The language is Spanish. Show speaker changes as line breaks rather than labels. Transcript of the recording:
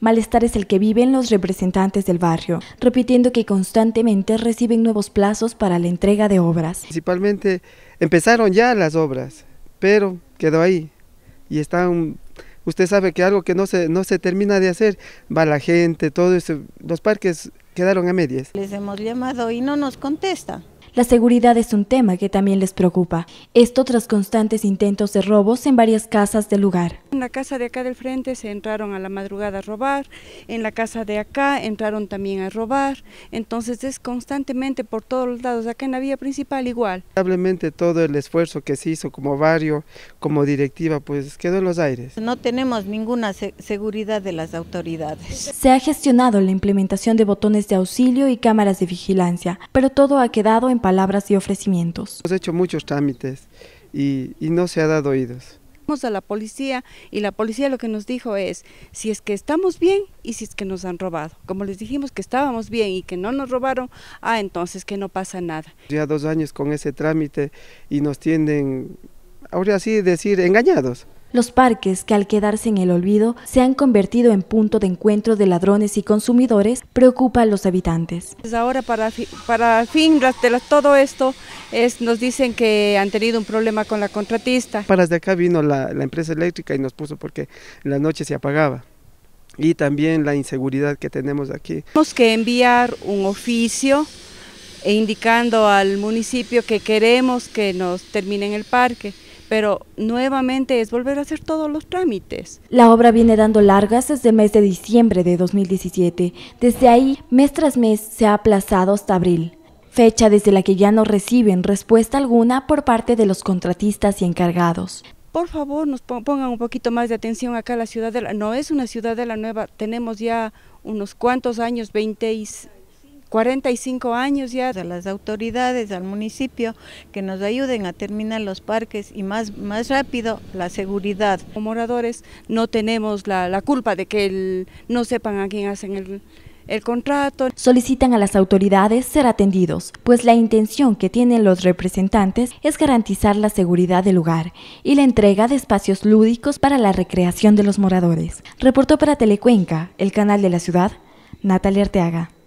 Malestar es el que viven los representantes del barrio, repitiendo que constantemente reciben nuevos plazos para la entrega de obras.
Principalmente empezaron ya las obras, pero quedó ahí y están usted sabe que algo que no se, no se termina de hacer, va la gente, todo eso, los parques quedaron a medias.
Les hemos llamado y no nos contesta. La seguridad es un tema que también les preocupa. Esto tras constantes intentos de robos en varias casas del lugar.
En la casa de acá del frente se entraron a la madrugada a robar, en la casa de acá entraron también a robar, entonces es constantemente por todos los lados, acá en la vía principal igual.
Lamentablemente todo el esfuerzo que se hizo como barrio, como directiva, pues quedó en los aires.
No tenemos
ninguna seguridad de las autoridades. Se ha gestionado la implementación de botones de auxilio y cámaras de vigilancia,
pero todo ha quedado en palabras y ofrecimientos. Hemos hecho muchos trámites y, no se ha dado oídos
a la policía y la policía lo que nos dijo es si es que estamos bien y si es que nos han robado. Como les dijimos que estábamos bien y que no nos robaron, ah, entonces
que no pasa nada. Ya dos años con ese trámite y nos tienden, ahora sí decir, engañados.
Los parques, que al quedarse en el olvido, se han convertido en punto de encuentro de ladrones y consumidores, preocupan a los habitantes.
Pues ahora
para, para fin de todo esto, es, nos dicen que han tenido un problema con la contratista.
Para de acá vino la, empresa eléctrica y nos puso porque en la noche se apagaba y también la inseguridad que tenemos aquí.
Tenemos que enviar un oficio e indicando al municipio que queremos que nos terminen el parque pero nuevamente es volver a hacer todos los trámites.
La obra viene dando largas desde el mes de diciembre de 2017. Desde ahí, mes tras mes, se ha aplazado hasta abril, fecha desde la que ya no reciben respuesta alguna por parte de los contratistas y encargados.
Por favor, nos pongan un poquito más de atención acá a la Nueva. No es una ciudad de La nueva, tenemos ya unos cuantos años, veinte y 45 años ya a las autoridades, al municipio, que nos ayuden a terminar los parques y más, más rápido la seguridad. Como moradores no tenemos la, culpa de que no sepan a quién hacen el,
el contrato. Solicitan a las autoridades ser atendidos, pues la intención que tienen los representantes es garantizar la seguridad del lugar y la entrega de espacios lúdicos para la recreación de los moradores. Reportó para Telecuenca, el canal de la ciudad, Natalia Arteaga.